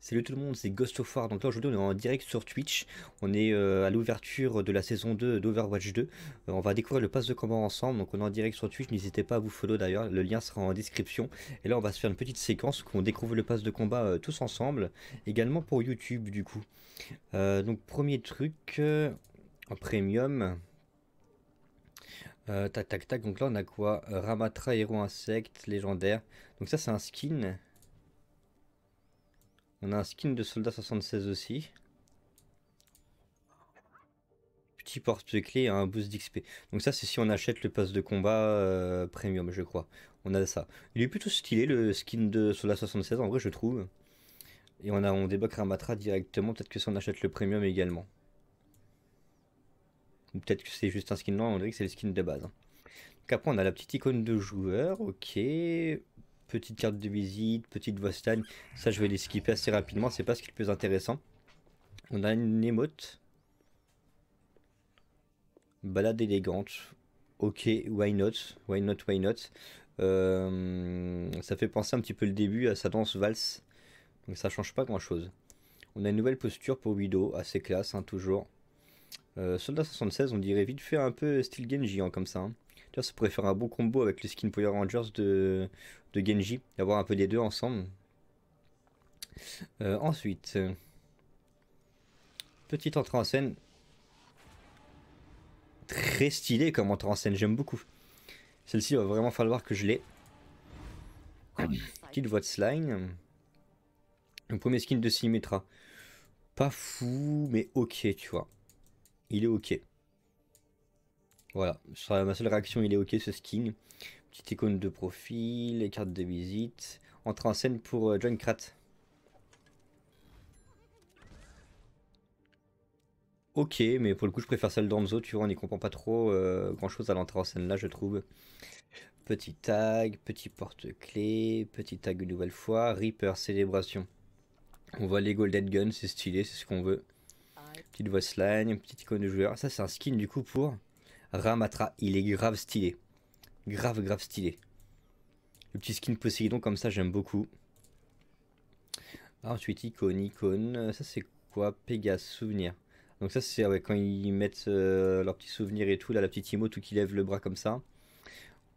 Salut tout le monde, c'est Ghost of War. Donc là aujourd'hui on est en direct sur Twitch. On est euh, à l'ouverture de la saison 2 d'Overwatch 2. Euh, on va découvrir le pass de combat ensemble. Donc on est en direct sur Twitch. N'hésitez pas à vous follow d'ailleurs. Le lien sera en description. Et là on va se faire une petite séquence qu'on découvre le pass de combat euh, tous ensemble. Également pour YouTube du coup. donc premier truc en premium. tac tac tac. Donc là on a quoi Ramatra héros insecte légendaire. Donc ça c'est un skin. On a un skin de soldat 76 aussi. Petit porte-clés et un boost d'XP. Donc ça c'est si on achète le passe de combat euh, premium je crois. On a ça. Il est plutôt stylé le skin de soldat 76 en vrai je trouve. Et on, a, on débloque Ramatra directement, peut-être que si on achète le premium également. peut-être que c'est juste un skin, non, on dirait que c'est le skin de base. Hein. Donc après on a la petite icône de joueur, ok petite carte de visite, petite voix stagne. Ça, je vais les skipper assez rapidement, c'est pas ce qui est le plus intéressant. On a une émote. Balade élégante. Ok, why not Why not, why not euh, Ça fait penser un petit peu le début à sa danse valse. Donc ça change pas grand chose. On a une nouvelle posture pour Widow, assez classe, hein, toujours. Euh, soldat 76, on dirait vite fait un peu style Genji hein, comme ça. Hein ça pourrait faire un beau combo avec le skin Power Rangers de, Genji, d'avoir un peu des deux ensemble. Euh, ensuite, petite entrée en scène. Très stylée comme entrée en scène, j'aime beaucoup. Celle-ci va vraiment falloir que je l'ai. Petite voix de slime. Le premier skin de Symmetra. Pas fou, mais ok, tu vois. Il est ok. Voilà, ma seule réaction, il est ok ce skin. Petite icône de profil, les cartes de visite. Entrée en scène pour euh, John Krat. Ok, mais pour le coup, je préfère celle d'Anzo, tu vois, on n'y comprend pas trop euh, grand chose à l'entrée en scène là, je trouve. Petit tag, petit porte clé petit tag une nouvelle fois, Reaper, célébration. On voit les Golden Guns, c'est stylé, c'est ce qu'on veut. Ah, petite voix slime, petite icône de joueur. Ah, ça, c'est un skin du coup pour. Ramatra, il est grave stylé. Grave, grave stylé. Le petit skin Poséidon comme ça, j'aime beaucoup. ensuite, icône, icône. Ça, c'est quoi Pégase, souvenir. Donc ça, c'est quand ils mettent leur leurs petits souvenirs et tout. Là, la petite émote tout qui lève le bras comme ça.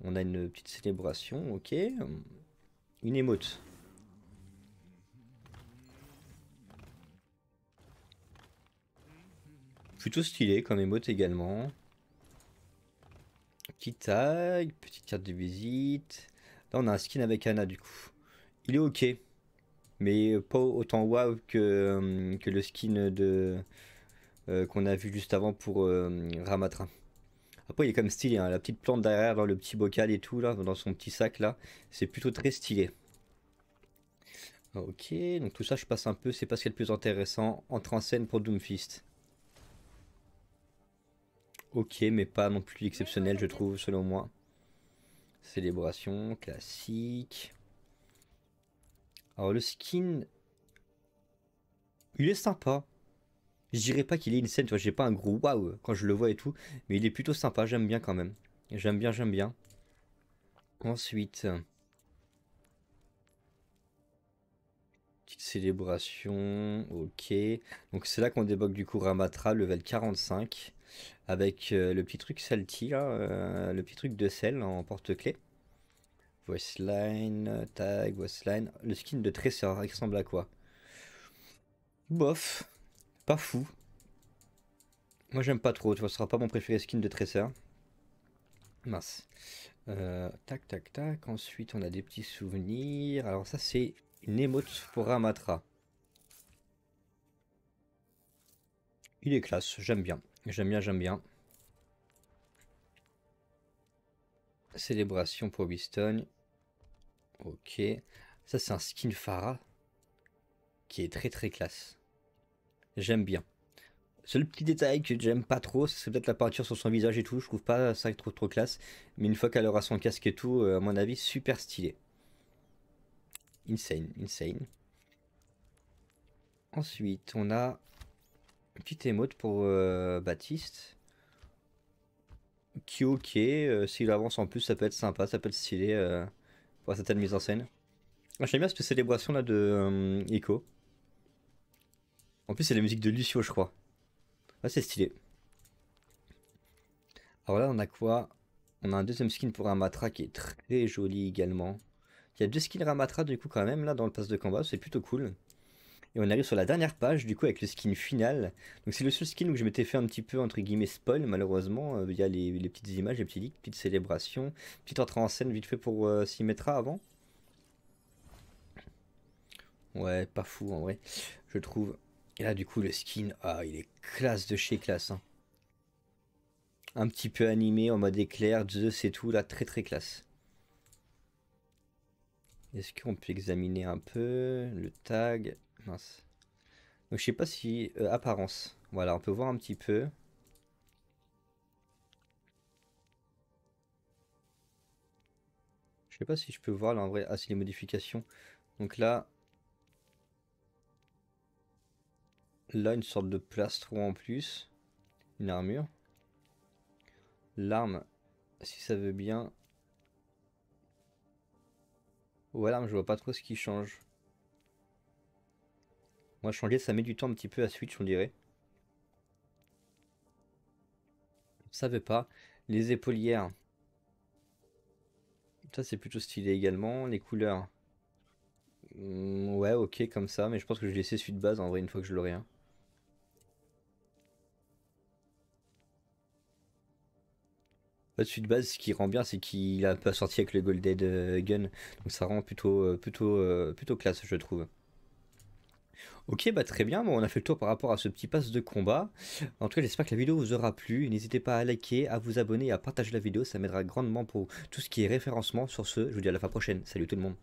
On a une petite célébration, ok. Une émote. Plutôt stylé comme émote également. Petit tag, petite carte de visite. Là, on a un skin avec Anna du coup. Il est ok, mais pas autant waouh que, euh, que le skin de euh, qu'on a vu juste avant pour euh, Ramatra. Après, il est comme stylé, hein. la petite plante derrière dans le petit bocal et tout, là, dans son petit sac là, c'est plutôt très stylé. Ok, donc tout ça, je passe un peu, c'est pas ce qui est le plus intéressant. Entre en scène pour Doomfist ok, mais pas non plus exceptionnel, je trouve, selon moi. Célébration, classique. Alors, le skin, il est sympa. Je dirais pas qu'il est une scène, tu vois, j'ai pas un gros waouh quand je le vois et tout, mais il est plutôt sympa, j'aime bien quand même. J'aime bien, j'aime bien. Ensuite, célébration, ok. Donc c'est là qu'on débloque du coup Ramatra, level 45, avec euh, le petit truc salty, euh, le petit truc de sel en porte-clés. Voice line, tag, voice line. Le skin de tresseur ressemble à quoi Bof, pas fou. Moi j'aime pas trop, tu vois, ce sera pas mon préféré skin de tresseur Mince. Euh, tac, tac, tac. Ensuite, on a des petits souvenirs. Alors ça, c'est une émote pour Ramatra. Il est classe, j'aime bien. J'aime bien, j'aime bien. Célébration pour Biston. Ok. Ça, c'est un skin Phara qui est très très classe. J'aime bien. Seul petit détail que j'aime pas trop, c'est peut-être la peinture sur son visage et tout. Je trouve pas ça trop trop classe. Mais une fois qu'elle aura son casque et tout, euh, à mon avis, super stylé. Insane, insane. Ensuite, on a une petite émote pour euh, Baptiste. Qui ok, euh, s'il avance en plus, ça peut être sympa, ça peut être stylé euh, pour certaines mise en scène. Ah, j'aime bien cette célébration là de Echo. En plus, c'est la musique de Lucio, je crois. Ah, c'est stylé. Alors là, on a quoi On a un deuxième skin pour un matra qui est très joli également. Il y a deux skins Ramatra du coup quand même là dans le pass de combat, c'est plutôt cool. Et on arrive sur la dernière page du coup avec le skin final. Donc c'est le seul skin où je m'étais fait un petit peu entre guillemets spoil malheureusement euh, Il y les, les, petites images, les petits leaks, petites célébrations, petite entrée en scène vite fait pour euh, s'y mettra avant. Ouais, pas fou en vrai, je trouve. Et là du coup le skin, ah il est classe de chez classe. Hein. Un petit peu animé en mode éclair, Zeus et tout, là très très classe. Est-ce qu'on peut examiner un peu le tag Mince. Donc je sais pas si... Euh, apparence. Voilà, on peut voir un petit peu. Je sais pas si je peux voir là en vrai. Ah, c'est les modifications. Donc là... Là, une sorte de plastron en plus. Une armure. L'arme, si ça veut bien, voilà, mais je vois pas trop ce qui change. Moi, changer, ça met du temps un petit peu à switch, on dirait. Je savais pas. Les épaulières. Ça, c'est plutôt stylé également. Les couleurs. Hmm, ouais, ok, comme ça. Mais je pense que je vais laisser celui de base, en vrai, une fois que je l'aurai. Hein. de suite base, ce qui rend bien, c'est qu'il a pas sorti avec le gold dead euh, Gun. Donc ça rend plutôt, euh, plutôt, euh, plutôt classe, je trouve. Ok, bah très bien, bon, on a fait le tour par rapport à ce petit pass de combat. En tout cas, j'espère que la vidéo vous aura plu. N'hésitez pas à liker, à vous abonner et à partager la vidéo, ça m'aidera grandement pour tout ce qui est référencement. Sur ce, je vous dis à la fin prochaine. Salut tout le monde.